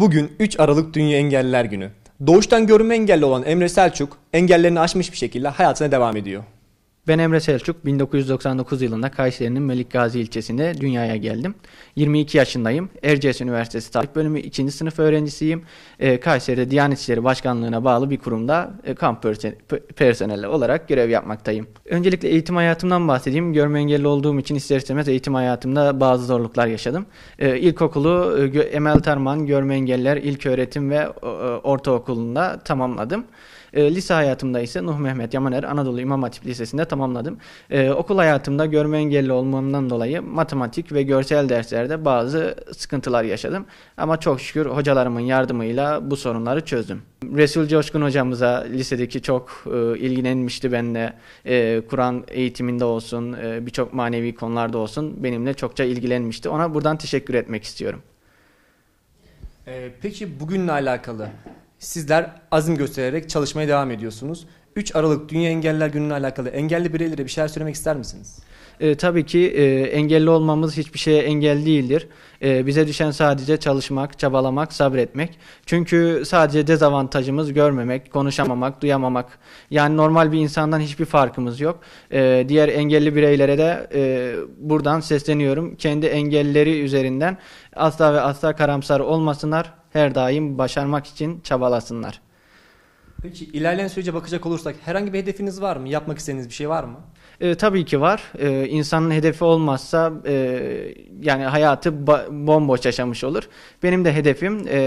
Bugün 3 Aralık Dünya Engelliler Günü. Doğuştan görme engelli olan Emre Selçuk engellerini aşmış bir şekilde hayatına devam ediyor. Ben Emre Selçuk, 1999 yılında Kayseri'nin Melikgazi ilçesinde dünyaya geldim. 22 yaşındayım. Erciyes Üniversitesi Tarih Bölümü 2. sınıf öğrencisiyim. E, Kayseri'de Diyanet İşleri Başkanlığı'na bağlı bir kurumda e, kamp personeli olarak görev yapmaktayım. Öncelikle eğitim hayatımdan bahsedeyim. Görme engelli olduğum için ister istemez eğitim hayatımda bazı zorluklar yaşadım. E, ilkokulu e, Emel Tarman Görme Engeller İlköğretim ve e, Ortaokulu'nda tamamladım. E, lise hayatımda ise Nuh Mehmet Yamaner Anadolu İmam Hatip Lisesi'nde tamamladım. E, okul hayatımda görme engelli olmamdan dolayı matematik ve görsel derslerde bazı sıkıntılar yaşadım. Ama çok şükür hocalarımın yardımıyla bu sorunları çözdüm. Resul Coşkun hocamıza lisedeki çok e, ilgilenmişti benimle. E, Kur'an eğitiminde olsun, e, birçok manevi konularda olsun benimle çokça ilgilenmişti. Ona buradan teşekkür etmek istiyorum. Ee, peki bugünle alakalı Sizler azim göstererek çalışmaya devam ediyorsunuz. 3 Aralık Dünya Engelliler Günü'ne alakalı engelli bireylere bir şeyler söylemek ister misiniz? E, tabii ki e, engelli olmamız hiçbir şeye engel değildir. E, bize düşen sadece çalışmak, çabalamak, sabretmek. Çünkü sadece dezavantajımız görmemek, konuşamamak, duyamamak. Yani normal bir insandan hiçbir farkımız yok. E, diğer engelli bireylere de e, buradan sesleniyorum. Kendi engelleri üzerinden asla ve asla karamsar olmasınlar her daim başarmak için çabalasınlar. Peki ilerleyen sürece bakacak olursak herhangi bir hedefiniz var mı? Yapmak istediğiniz bir şey var mı? E, tabii ki var. E, insanın hedefi olmazsa e, yani hayatı bomboş yaşamış olur. Benim de hedefim e,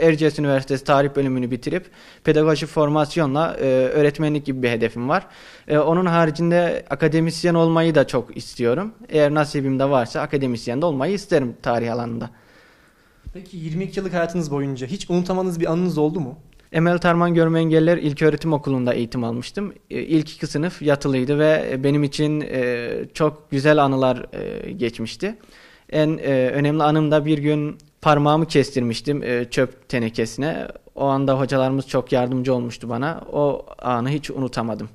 Erciyes Üniversitesi Tarih Bölümünü bitirip pedagoji formasyonla e, öğretmenlik gibi bir hedefim var. E, onun haricinde akademisyen olmayı da çok istiyorum. Eğer nasibim de varsa akademisyen de olmayı isterim tarih alanında. Peki 22 yıllık hayatınız boyunca hiç unutamadığınız bir anınız oldu mu? Emel Tarman Görme Engeller İlköğretim Okulu'nda eğitim almıştım. E, ilk iki sınıf yatılıydı ve e, benim için e, çok güzel anılar geçmişti. En önemli anım da bir gün parmağımı kestirmiştim çöp tenekesine. O anda hocalarımız çok yardımcı olmuştu bana. O anı hiç unutamadım.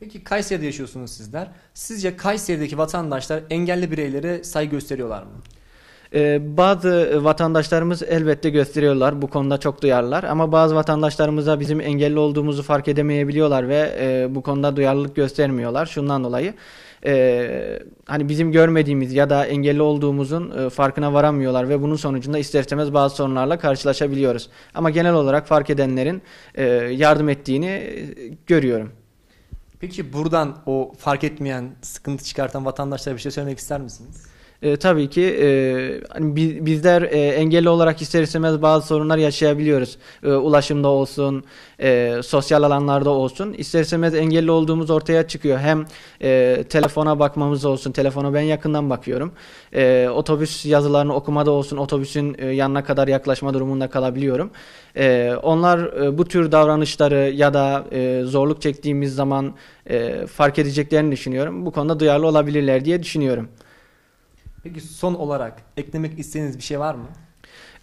Peki Kayseri'de yaşıyorsunuz sizler. Sizce Kayseri'deki vatandaşlar engelli bireylere saygı gösteriyorlar mı? Ee, bazı vatandaşlarımız elbette gösteriyorlar, bu konuda çok duyarlar ama bazı vatandaşlarımıza bizim engelli olduğumuzu fark edemeyebiliyorlar ve e, bu konuda duyarlılık göstermiyorlar. Şundan dolayı e, hani bizim görmediğimiz ya da engelli olduğumuzun e, farkına varamıyorlar ve bunun sonucunda ister istemez bazı sorunlarla karşılaşabiliyoruz. Ama genel olarak fark edenlerin yardım ettiğini görüyorum. Peki buradan o fark etmeyen, sıkıntı çıkartan vatandaşlara bir şey söylemek ister misiniz? e, tabii ki e, hani bizler e, engelli olarak ister istemez bazı sorunlar yaşayabiliyoruz. E, ulaşımda olsun, e, sosyal alanlarda olsun. İster istemez engelli olduğumuz ortaya çıkıyor. Hem e, telefona bakmamız olsun, telefona ben yakından bakıyorum. E, otobüs yazılarını okumada olsun, otobüsün e, yanına kadar yaklaşma durumunda kalabiliyorum. E, onlar e, bu tür davranışları ya da e, zorluk çektiğimiz zaman e, fark edeceklerini düşünüyorum. Bu konuda duyarlı olabilirler diye düşünüyorum. Peki son olarak eklemek istediğiniz bir şey var mı?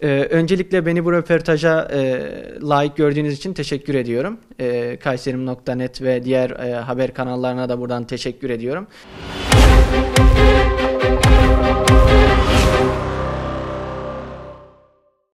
Ee, öncelikle beni bu röportaja e, layık gördüğünüz için teşekkür ediyorum. E, ee, Kayserim.net ve diğer e, haber kanallarına da buradan teşekkür ediyorum. Müzik